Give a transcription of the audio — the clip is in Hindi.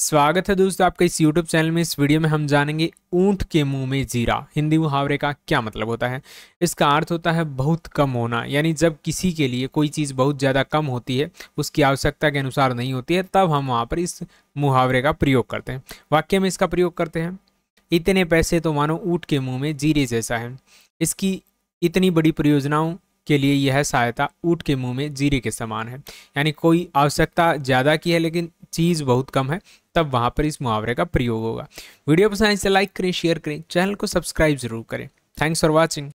स्वागत है दोस्तों आपका इस YouTube चैनल में इस वीडियो में हम जानेंगे ऊंट के मुंह में जीरा हिंदी मुहावरे का क्या मतलब होता है इसका अर्थ होता है बहुत कम होना यानी जब किसी के लिए कोई चीज़ बहुत ज़्यादा कम होती है उसकी आवश्यकता के अनुसार नहीं होती है तब हम वहाँ पर इस मुहावरे का प्रयोग करते हैं वाक्य में इसका प्रयोग करते हैं इतने पैसे तो मानो ऊँट के मुँह में जीरे जैसा है इसकी इतनी बड़ी परियोजनाओं के लिए यह सहायता ऊँट के मुँह में जीरे के समान है यानी कोई आवश्यकता ज़्यादा की है लेकिन चीज़ बहुत कम है तब वहाँ पर इस मुहावरे का प्रयोग होगा वीडियो पसंद आए इसे लाइक करें शेयर करें चैनल को सब्सक्राइब जरूर करें थैंक्स फॉर वॉचिंग